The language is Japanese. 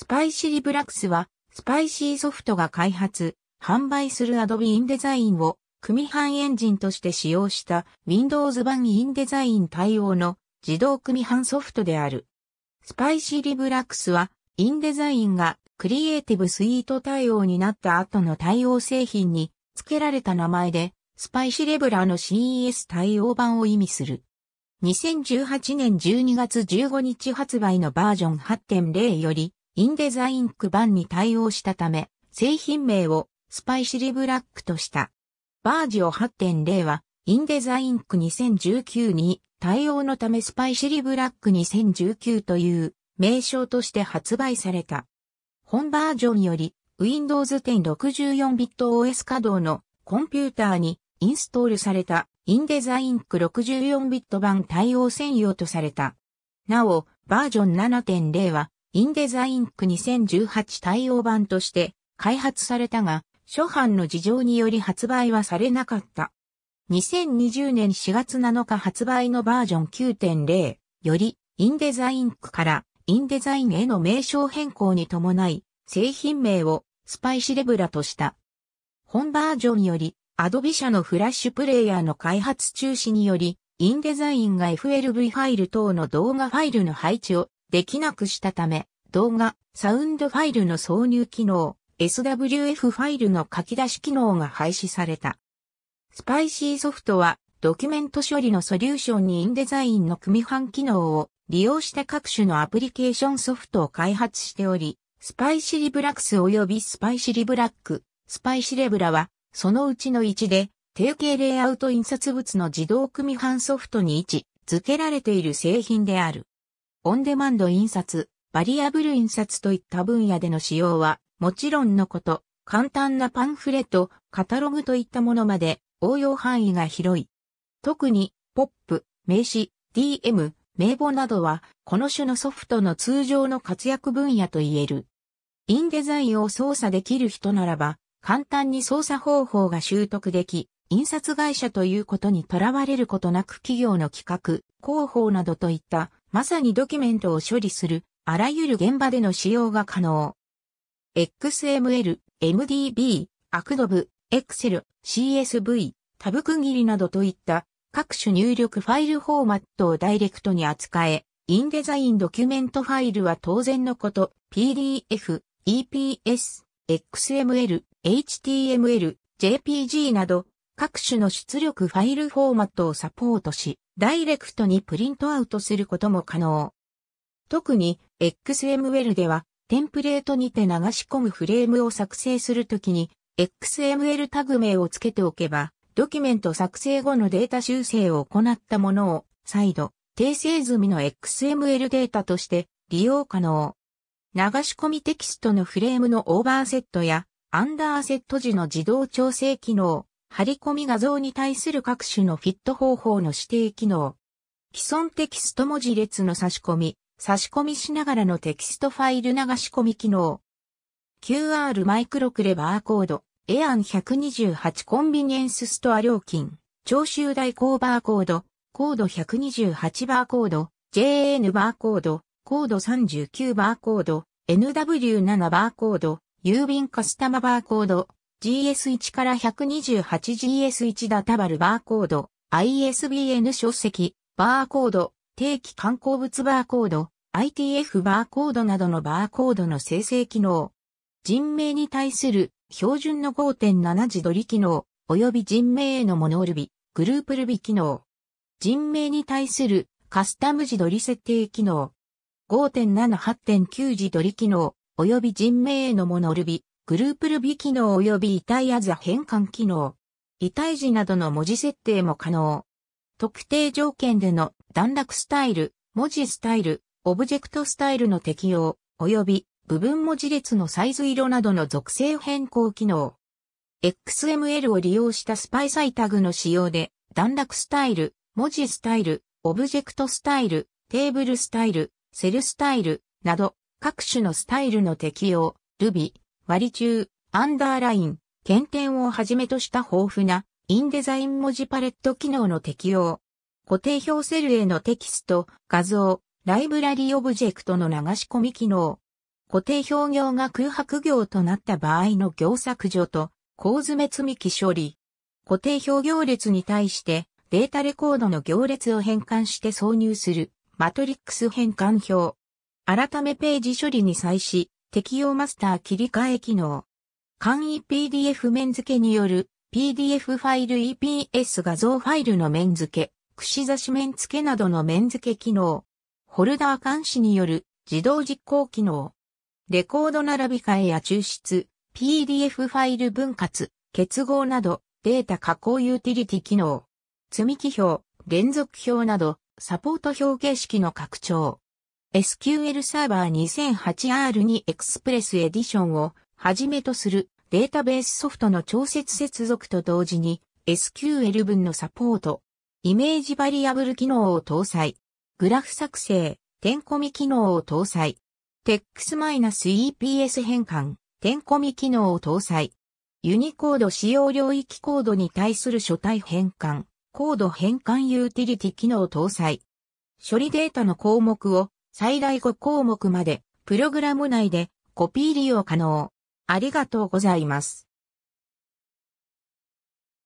スパイシリブラックスは、スパイシーソフトが開発、販売するアドビインデザインを、組版エンジンとして使用した Windows 版インデザイン対応の自動組版ソフトである。スパイシリブラックスは、インデザインがクリエイティブスイート対応になった後の対応製品に付けられた名前で、スパイシレブラの CES 対応版を意味する。2018年12月15日発売のバージョン8.0より、インデザインク版に対応したため、製品名をスパイシリブラックとした。バージオ8.0は、インデザインク2019に対応のためスパイシリブラック2019という名称として発売された。本バージョンより Windows 10 64bit OS 稼働のコンピューターにインストールされたインデザインク 64bit 版対応専用とされた。なお、バージョン7.0はインデザインク2018対応版として開発されたが、初版の事情により発売はされなかった。2020年4月7日発売のバージョン9.0より、インデザインクからインデザインへの名称変更に伴い、製品名をスパイシレブラとした。本バージョンより、アドビ社のフラッシュプレイヤーの開発中止により、インデザインが FLV ファイル等の動画ファイルの配置をできなくしたため、動画、サウンドファイルの挿入機能、SWF ファイルの書き出し機能が廃止された。スパイシーソフトは、ドキュメント処理のソリューションにインデザインの組版機能を利用した各種のアプリケーションソフトを開発しており、スパイシリブラックス及びスパイシリブラック、スパイシレブラは、そのうちの1で、定型レイアウト印刷物の自動組版ソフトに位置、付けられている製品である。オンデマンド印刷、バリアブル印刷といった分野での使用は、もちろんのこと、簡単なパンフレット、カタログといったものまで応用範囲が広い。特に、ポップ、名詞、DM、名簿などは、この種のソフトの通常の活躍分野と言える。インデザインを操作できる人ならば、簡単に操作方法が習得でき、印刷会社ということにとらわれることなく企業の企画、広報などといったまさにドキュメントを処理する、あらゆる現場での使用が可能。XML、MDB、ACDOV、Excel、CSV、タブ区切りなどといった各種入力ファイルフォーマットをダイレクトに扱え、インデザインドキュメントファイルは当然のこと、PDF、EPS、XML、HTML、JPG など各種の出力ファイルフォーマットをサポートし、ダイレクトにプリントアウトすることも可能。特に XML ではテンプレートにて流し込むフレームを作成するときに XML タグ名を付けておけばドキュメント作成後のデータ修正を行ったものを再度訂正済みの XML データとして利用可能。流し込みテキストのフレームのオーバーセットやアンダーセット時の自動調整機能、張り込み画像に対する各種のフィット方法の指定機能。既存テキスト文字列の差し込み、差し込みしながらのテキストファイル流し込み機能。QR マイクロクレバーコード、エアン128コンビニエンスストア料金、徴収代行バーコード、コード128バーコード、JN バーコード、コード39バーコード、NW7 バーコード、郵便カスタマバーコード、GS1 から 128GS1 ダタバルバーコード、ISBN 書籍、バーコード、定期観光物バーコード、ITF バーコードなどのバーコードの生成機能、人名に対する標準の5.7字取り機能、及び人名へのモノルビ、グループルビ機能、人名に対するカスタム字取り設定機能、5.7.8.9字取り機能、及び人名へのモノルビ、グループルビ機能及びイタイアザ変換機能、イタイ時などの文字設定も可能。特定条件での段落スタイル、文字スタイル、オブジェクトスタイルの適用、及び部分文字列のサイズ色などの属性変更機能。XML を利用したスパイサイタグの使用で、段落スタイル、文字スタイル、オブジェクトスタイル、テーブルスタイル、セルスタイル、など、各種のスタイルの適用、Ruby、割り中、アンダーライン、検点をはじめとした豊富なインデザイン文字パレット機能の適用。固定表セルへのテキスト、画像、ライブラリオブジェクトの流し込み機能。固定表行が空白行となった場合の行削除と構図目積み処理。固定表行列に対してデータレコードの行列を変換して挿入するマトリックス変換表。改めページ処理に際し適用マスター切り替え機能。簡易 PDF 面付けによる PDF ファイル EPS 画像ファイルの面付け、串刺し面付けなどの面付け機能。ホルダー監視による自動実行機能。レコード並び替えや抽出、PDF ファイル分割、結合などデータ加工ユーティリティ機能。積み木表、連続表などサポート表形式の拡張。SQL サーバー 2008R2 エクスプレスエディションをはじめとするデータベースソフトの調節接続と同時に SQL 文のサポート、イメージバリアブル機能を搭載、グラフ作成、点コミ機能を搭載、TEX-EPS 変換、点コミ機能を搭載、ユニコード使用領域コードに対する書体変換、コード変換ユーティリティ機能搭載、処理データの項目を最大5項目まで、プログラム内でコピー利用可能。ありがとうございます。